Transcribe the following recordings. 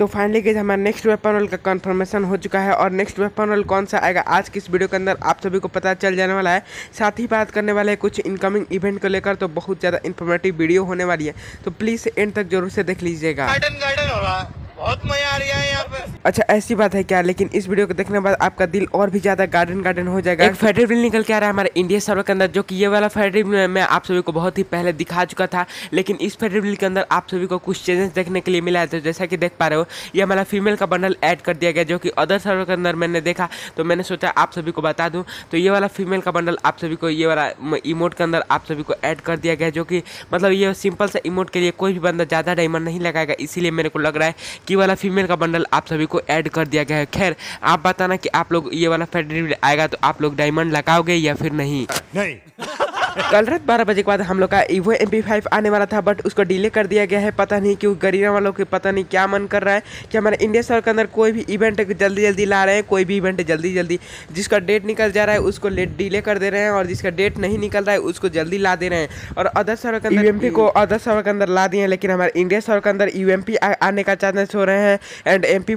तो फाइनली गई हमारा नेक्स्ट वेपन रोल का कन्फर्मेशन हो चुका है और नेक्स्ट वेपन रोल कौन सा आएगा आज की इस वीडियो के अंदर आप सभी को पता चल जाने वाला है साथ ही बात करने वाले कुछ इनकमिंग इवेंट को लेकर तो बहुत ज़्यादा इन्फॉर्मेटिव वीडियो होने वाली है तो प्लीज़ एंड तक जरूर से देख लीजिएगा गार्डन गार्डन हो रहा है बहुत मजा आ रहा है यहाँ पे अच्छा ऐसी बात है क्या लेकिन इस वीडियो को देखने के बाद आपका दिल और भी ज्यादा गार्डन गार्डन हो जाएगा एक फेडरल निकल के आ रहा है हमारे इंडिया सर्वर के अंदर जो कि ये वाला फेडरल बिल मैं आप सभी को बहुत ही पहले दिखा चुका था लेकिन इस फेडरल के अंदर आप सभी को कुछ चेंजेस देखने के लिए मिला है तो जैसा कि देख पा रहे हो ये हमारा फीमेल का बंडल एड कर दिया गया जो कि अदर सर्वर के अंदर मैंने देखा तो मैंने सोचा आप सभी को बता दूँ तो ये वाला फीमेल का बंडल आप सभी को ये वाला इमोट के अंदर आप सभी को ऐड कर दिया गया जो कि मतलब ये सिंपल सा इमोट के लिए कोई भी बंदा ज़्यादा डायमंड नहीं लगाएगा इसीलिए मेरे को लग रहा है कि वाला फीमेल का बंडल आप सभी को ऐड कर दिया गया है खैर आप बताना कि आप लोग ये वाला फेडरेट आएगा तो आप लोग डायमंड लगाओगे या फिर नहीं नहीं कल रात बारह बजे के बाद हम लोग का ईवो एम आने वाला था बट उसको डिले कर दिया गया है पता नहीं क्यों गरीना वालों के पता नहीं क्या मन कर रहा है कि हमारे इंडिया सर के अंदर कोई भी इवेंट जल्दी जल्दी ला रहे हैं कोई भी इवेंट जल्दी जल्दी जिसका डेट निकल जा रहा है उसको लेट डिले कर दे रहे हैं और जिसका डेट नहीं निकल रहा है उसको जल्दी ला दे रहे हैं और अदर सर के अंदर यू को अदर सर के अंदर ला दिए हैं लेकिन हमारे इंडिया सर के अंदर यू आने का चांसेस हो रहे हैं एंड एम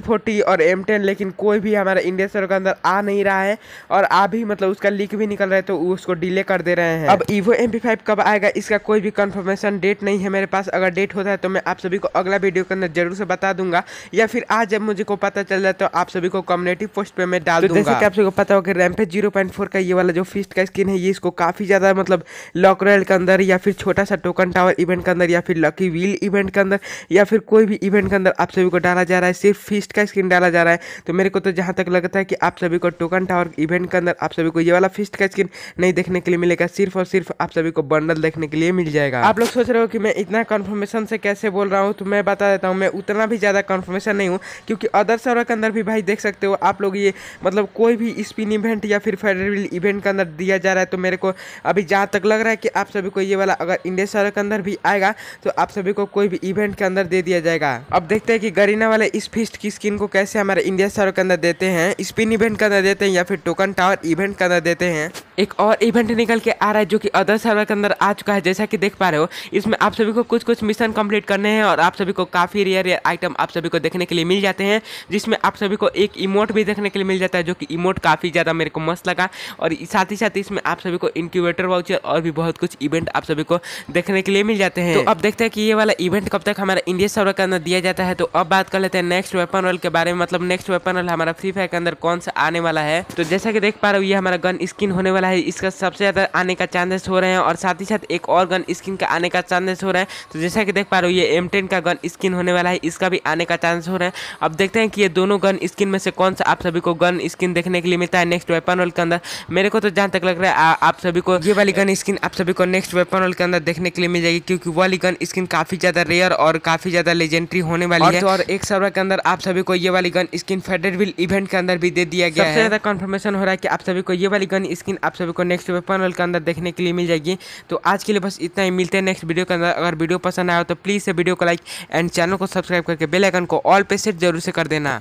और एम लेकिन कोई भी हमारे इंडिया सर के अंदर आ नहीं रहा है और आ भी मतलब उसका लीक भी निकल रहा है तो उसको डिले कर दे रहे हैं अब ईवो एम कब आएगा इसका कोई भी कंफर्मेशन डेट नहीं है मेरे पास अगर डेट होता है तो मैं आप सभी को अगला वीडियो के अंदर जरूर से बता दूंगा या फिर आज जब मुझे को पता चल जाए तो आप सभी को कम्युनिटी पोस्ट पे मैं डाल तो दूंगा जैसे कि आप सभी को पता होगा रैम पे जीरो का ये वाला जो फिस्ट का स्किन है ये इसको काफ़ी ज़्यादा मतलब लॉक के अंदर या फिर छोटा सा टोकन टावर इवेंट के अंदर या फिर लकी व्हील इवेंट के अंदर या फिर कोई भी इवेंट के अंदर आप सभी को डाला जा रहा है सिर्फ फिस्ट का स्किन डाला जा रहा है तो मेरे को तो जहाँ तक लगता है कि आप सभी को टोकन टावर इवेंट के अंदर आप सभी को ये वाला फिस्ट का स्किन नहीं देखने के लिए मिलेगा सिर्फ और सिर्फ आप सभी को बंडल देखने के लिए मिल जाएगा आप लोग सोच रहे हो कि मैं इतना कन्फर्मेशन से कैसे बोल रहा हूँ तो मैं बता देता हूँ मैं उतना भी ज़्यादा कन्फर्मेशन नहीं हूँ क्योंकि अदर सर्वर के अंदर भी भाई देख सकते हो आप लोग ये मतलब कोई भी स्पिन इवेंट या फिर फेडरल इवेंट के अंदर दिया जा रहा है तो मेरे को अभी जहाँ तक लग रहा है कि आप सभी को ये वाला अगर इंडिया सर्वर के अंदर भी आएगा तो आप सभी को कोई भी इवेंट के अंदर दे दिया जाएगा अब देखते हैं कि गरीना वाले इस फिस्ट की स्किन को कैसे हमारे इंडिया सर्वर के अंदर देते हैं स्पिन इवेंट के अंदर देते हैं या फिर टोकन टावर इवेंट के अंदर देते हैं एक और इवेंट निकल के आ रहा है जो कि अदर सर्वर के अंदर आ चुका है जैसा कि देख पा रहे हो इसमें आप सभी को कुछ कुछ मिशन कंप्लीट करने हैं और आप सभी को काफ़ी रेयर रेयर आइटम आप सभी को देखने के लिए मिल जाते हैं जिसमें आप सभी को एक इमोट भी देखने के लिए मिल जाता है जो कि इमोट काफ़ी ज़्यादा मेरे को मस्त लगा और साथ ही साथ इसमें आप सभी को इंक्यूबेटर वाउचर और भी बहुत कुछ इवेंट आप सभी को देखने के लिए मिल जाते हैं तो अब देखते हैं कि ये वाला इवेंट कब तक हमारा इंडिया सर्वर के अंदर दिया जाता है तो अब बात कर लेते हैं नेक्स्ट वेपन रोल के बारे में मतलब नेक्स्ट वेपन रोल हमारा फ्री फायर के अंदर कौन सा आने वाला है तो जैसा कि देख पा रहे हो ये हमारा गन स्किन होने वाला वाला है इसका सबसे ज़्यादा आने का चांसेस हो रहे हैं और साथ ही साथ एक और गन स्किन का आने का चांसेस हो रहे हैं तो जैसा कि देख पा रहे हो ये एम का गन स्किन होने वाला है इसका भी आने का चांस हो रहा है अब देखते हैं कि ये दोनों गन स्किन में से कौन सा आप सभी को गन स्किन देखने के लिए मिलता है नेक्स्ट वेपन रोल के अंदर मेरे को तो जहाँ तक लग रहा है आप सभी को ये वाली गन स्किन आप सभी को नेक्स्ट वेपन रोल के अंदर देखने के लिए मिल जाएगी क्योंकि वाली गन स्किन काफ़ी ज़्यादा रेयर और काफ़ी ज़्यादा लेजेंड्री होने वाली है तो और एक सर्वर के अंदर आप सभी को ये वाली गन स्किन फेडरविल इवेंट के अंदर भी दे दिया गया है ज़्यादा कन्फर्मेशन हो रहा है कि आप सभी को ये वाली गन स्किन आप आप सभी को नेक्स्ट पैनल के अंदर देखने के लिए मिल जाएगी तो आज के लिए बस इतना ही मिलते हैं नेक्स्ट वीडियो के अंदर अगर वीडियो पसंद आया हो तो प्लीज़ वीडियो को लाइक एंड चैनल को सब्सक्राइब करके बेलाइकन को ऑल पे सेट जरूर से कर देना